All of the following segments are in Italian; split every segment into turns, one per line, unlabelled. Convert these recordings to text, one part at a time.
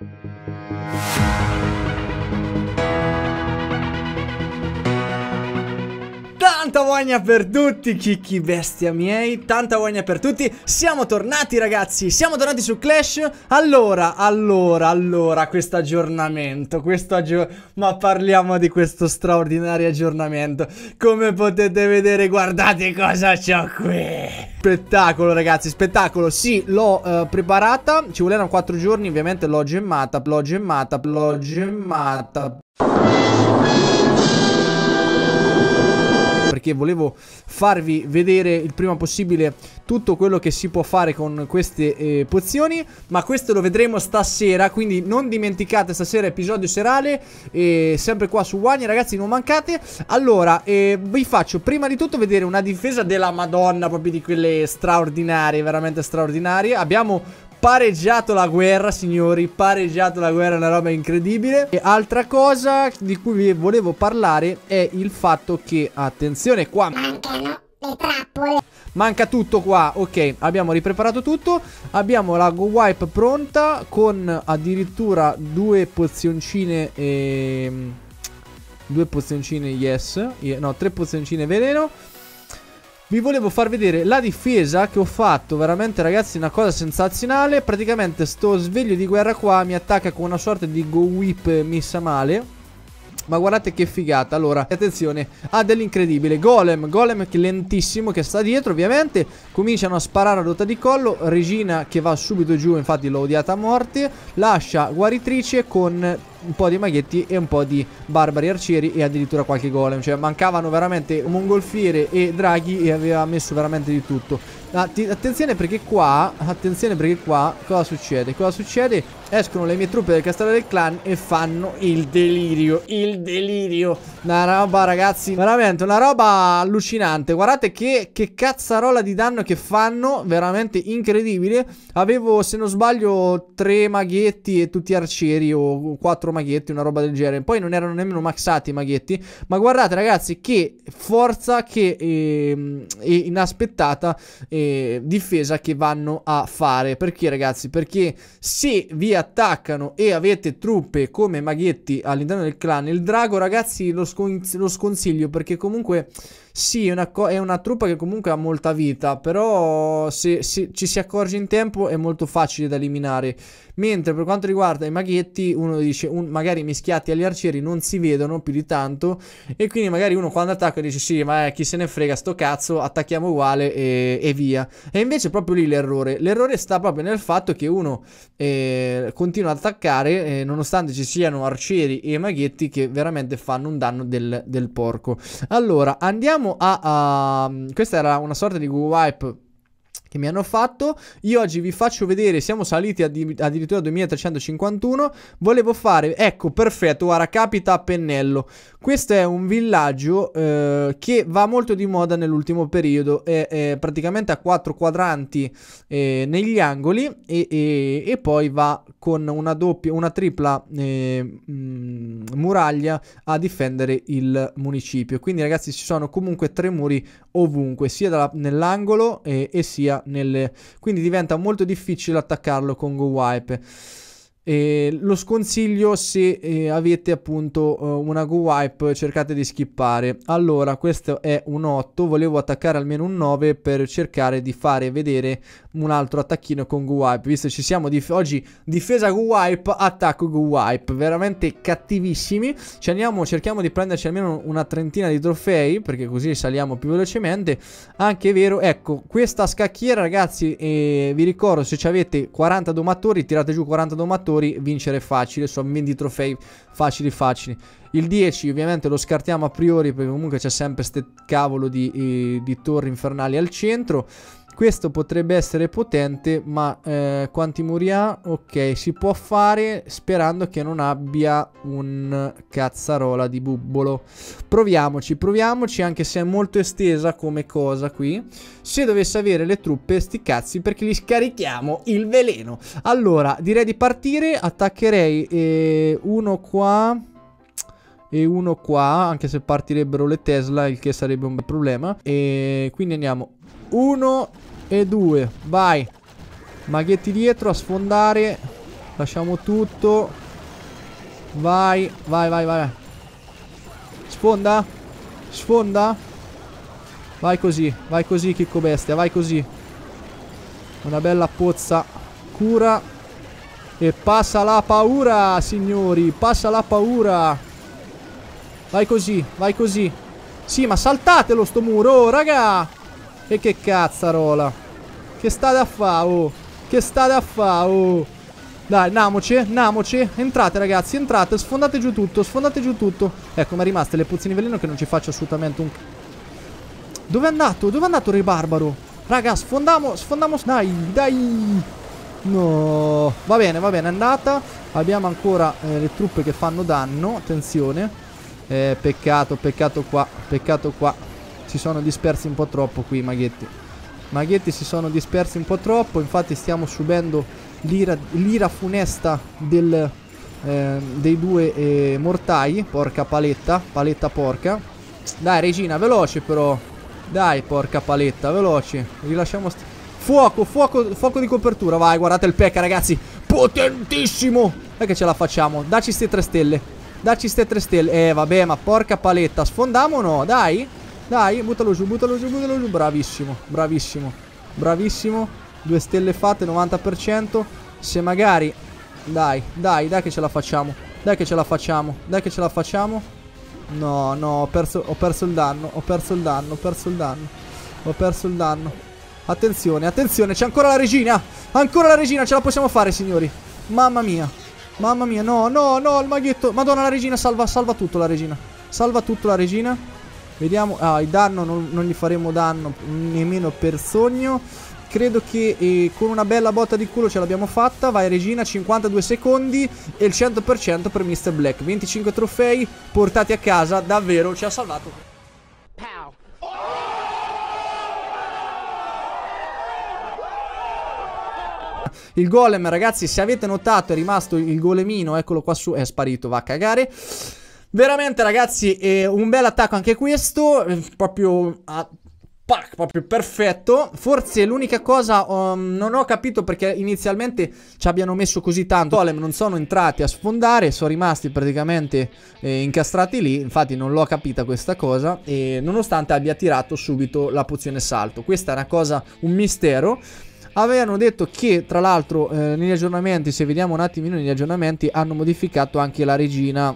Thank you. Tanta guagna per tutti, chicchi bestia miei Tanta guagna per tutti Siamo tornati ragazzi, siamo tornati su Clash Allora, allora, allora Questo aggiornamento questo aggior Ma parliamo di questo straordinario aggiornamento Come potete vedere, guardate cosa c'ho qui Spettacolo ragazzi, spettacolo Sì, l'ho eh, preparata Ci volevano 4 giorni, ovviamente l'ho gemmata L'ho gemmata, l'ho gemmata perché volevo farvi vedere il prima possibile tutto quello che si può fare con queste eh, pozioni ma questo lo vedremo stasera quindi non dimenticate stasera episodio serale e sempre qua su Wani ragazzi non mancate allora eh, vi faccio prima di tutto vedere una difesa della madonna proprio di quelle straordinarie veramente straordinarie abbiamo pareggiato la guerra signori pareggiato la guerra una roba incredibile e altra cosa di cui vi volevo parlare è il fatto che attenzione qua mancano le trappole Manca tutto qua, ok, abbiamo ripreparato tutto Abbiamo la go wipe pronta con addirittura due pozioncine e... Ehm, due pozioncine yes, no, tre pozioncine veleno vi volevo far vedere la difesa che ho fatto Veramente ragazzi una cosa sensazionale Praticamente sto sveglio di guerra qua mi attacca con una sorta di go whip messa male ma guardate che figata Allora attenzione ha dell'incredibile Golem Golem lentissimo che sta dietro ovviamente Cominciano a sparare a rotta di collo Regina che va subito giù infatti l'ho odiata a morte Lascia guaritrice con un po' di maghetti e un po' di barbari arcieri e addirittura qualche golem. Cioè mancavano veramente mongolfiere e draghi e aveva messo veramente di tutto. Ah, attenzione perché qua, attenzione perché qua, cosa succede? Cosa succede? Escono le mie truppe del castello del clan e fanno il delirio, il delirio. Una roba ragazzi, veramente una roba allucinante. Guardate che, che cazzarola di danno che fanno, veramente incredibile. Avevo se non sbaglio tre maghetti e tutti arcieri o quattro 4 maghetti, una roba del genere. Poi non erano nemmeno maxati i maghetti. Ma guardate, ragazzi, che forza che eh, inaspettata eh, difesa che vanno a fare. Perché, ragazzi? Perché se vi attaccano e avete truppe come maghetti all'interno del clan, il drago, ragazzi, lo, scon lo sconsiglio perché comunque. Sì, è una, è una truppa che comunque ha molta vita, però se, se, ci si accorge in tempo è molto facile da eliminare. Mentre per quanto riguarda i maghetti, uno dice un, magari mischiati agli arcieri non si vedono più di tanto e quindi magari uno quando attacca dice sì, ma eh, chi se ne frega sto cazzo, attacchiamo uguale e, e via. E invece è proprio lì l'errore. L'errore sta proprio nel fatto che uno eh, continua ad attaccare eh, nonostante ci siano arcieri e maghetti che veramente fanno un danno del, del porco. Allora, andiamo Andiamo a, a... Mm, questa era una sorta di Google Wipe che mi hanno fatto. Io oggi vi faccio vedere, siamo saliti addirittura a 2351. Volevo fare, ecco, perfetto, guarda, capita a pennello. Questo è un villaggio eh, che va molto di moda nell'ultimo periodo, è, è praticamente a quattro quadranti eh, negli angoli e, e, e, poi va con una doppia, una tripla eh, mm, muraglia a difendere il municipio. Quindi ragazzi ci sono comunque tre muri ovunque, sia dalla, nell'angolo eh, e sia nelle... quindi diventa molto difficile attaccarlo con Go Wipe. Eh, lo sconsiglio se eh, avete appunto eh, una go wipe cercate di skippare allora questo è un 8 volevo attaccare almeno un 9 per cercare di fare vedere un altro attacchino con go wipe visto ci siamo dif oggi difesa go wipe attacco go wipe veramente cattivissimi ci andiamo cerchiamo di prenderci almeno una trentina di trofei perché così saliamo più velocemente anche vero ecco questa scacchiera ragazzi eh, vi ricordo se avete 40 domatori tirate giù 40 domatori giocatori, vincere facile, su ammendi trofei facili facili. Il 10 ovviamente lo scartiamo a priori perché comunque c'è sempre ste cavolo di, eh, di torri infernali al centro. Questo potrebbe essere potente, ma eh, quanti muri ha? Ok, si può fare sperando che non abbia un cazzarola di bubbolo. Proviamoci, proviamoci, anche se è molto estesa come cosa qui. Se dovesse avere le truppe, sti cazzi, perché gli scarichiamo il veleno. Allora, direi di partire, attaccherei eh, uno qua e uno qua, anche se partirebbero le Tesla, il che sarebbe un bel problema. E quindi andiamo. Uno e due, vai. Maghetti dietro a sfondare. Lasciamo tutto. Vai, vai, vai, vai. Sfonda. Sfonda. Vai così, vai così, chicco bestia, vai così. Una bella pozza. Cura. E passa la paura, signori. Passa la paura. Vai così, vai così. Sì, ma saltatelo sto muro, oh, raga! E che cazzarola. Che state a fa, oh? Che state a fa, oh? Dai, namoce, namoce. Entrate, ragazzi, entrate. Sfondate giù tutto, sfondate giù tutto. Ecco, mi è rimaste le puzzini veleno che non ci faccio assolutamente un... Dove è andato? Dove è andato Re Barbaro? Raga, sfondiamo, sfondiamo... Dai, dai! No! Va bene, va bene, è andata. Abbiamo ancora eh, le truppe che fanno danno. Attenzione. Eh, peccato, peccato qua, peccato qua. Si sono dispersi un po' troppo qui i maghetti. Maghetti si sono dispersi un po' troppo, infatti stiamo subendo l'ira funesta del, eh, dei due eh, mortai. Porca paletta, paletta porca. Dai regina, veloce però. Dai porca paletta, veloce. Rilasciamo... Fuoco, fuoco, fuoco di copertura. Vai, guardate il pecca ragazzi. Potentissimo. Dai che ce la facciamo. Daci queste tre stelle. Dacci ste tre stelle. Eh, vabbè, ma porca paletta. Sfondiamo o no? Dai. Dai, buttalo giù, buttalo giù, buttalo giù. Bravissimo, bravissimo, bravissimo. Due stelle fatte, 90%. Se magari... Dai, dai, dai che ce la facciamo. Dai che ce la facciamo. Dai che ce la facciamo. No, no, ho perso, ho perso il danno, ho perso il danno, ho perso il danno. Ho perso il danno. Attenzione, attenzione, c'è ancora la regina. Ancora la regina, ce la possiamo fare, signori. Mamma mia. Mamma mia, no, no, no, il maghetto. Madonna, la regina salva, salva tutto la regina. Salva tutto la regina. Vediamo. Ah, il danno non, non gli faremo danno nemmeno per sogno. Credo che eh, con una bella botta di culo ce l'abbiamo fatta. Vai regina, 52 secondi e il 100% per Mr. Black. 25 trofei portati a casa, davvero ci ha salvato. Il golem, ragazzi, se avete notato è rimasto il golemino, eccolo qua su, è sparito, va a cagare. Veramente ragazzi, eh, un bel attacco anche questo, eh, proprio a ah, Pac, proprio perfetto. Forse l'unica cosa um, non ho capito perché inizialmente ci abbiano messo così tanto. Golem non sono entrati a sfondare, sono rimasti praticamente eh, incastrati lì. Infatti non l'ho capita questa cosa. E nonostante abbia tirato subito la pozione salto. Questa è una cosa, un mistero avevano detto che tra l'altro eh, negli aggiornamenti, se vediamo un attimino negli aggiornamenti, hanno modificato anche la regina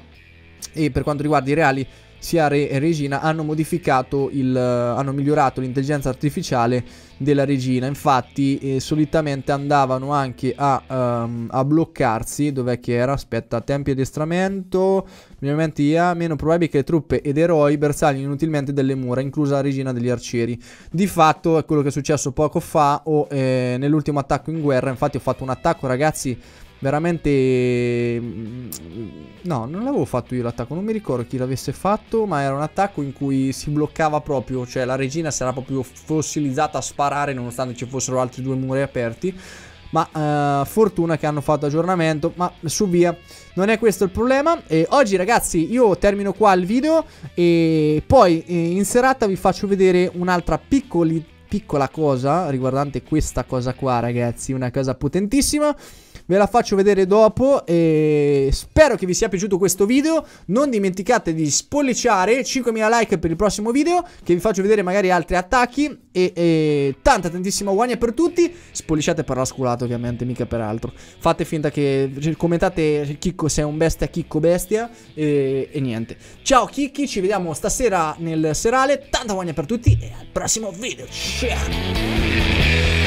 e per quanto riguarda i reali sia Re e Regina hanno modificato il, eh, hanno migliorato l'intelligenza artificiale della regina. Infatti, eh, solitamente andavano anche a, um, a bloccarsi. Dov'è che era? Aspetta, tempi ed estramento. Miglioramenti ah, Meno probabile che le truppe ed eroi bersaglino inutilmente delle mura, inclusa la regina degli arcieri. Di fatto, è quello che è successo poco fa. O eh, nell'ultimo attacco in guerra. Infatti, ho fatto un attacco, ragazzi veramente... Mm, no, non l'avevo fatto io l'attacco, non mi ricordo chi l'avesse fatto, ma era un attacco in cui si bloccava proprio, cioè la regina si era proprio fossilizzata a sparare nonostante ci fossero altri due muri aperti. Ma eh, fortuna che hanno fatto aggiornamento, ma su via, non è questo il problema. E oggi ragazzi io termino qua il video e poi eh, in serata vi faccio vedere un'altra piccola cosa riguardante questa cosa qua ragazzi, una cosa potentissima ve la faccio vedere dopo e spero che vi sia piaciuto questo video, non dimenticate di spolliciare, 5.000 like per il prossimo video, che vi faccio vedere magari altri attacchi e, e tanta tantissima guagna per tutti, spolliciate per la sculata ovviamente, mica per altro, fate finta che commentate Chicco se è un bestia, Chicco bestia e, e niente. Ciao Chicchi, ci vediamo stasera nel serale, tanta guagna per tutti e al prossimo video, ciao!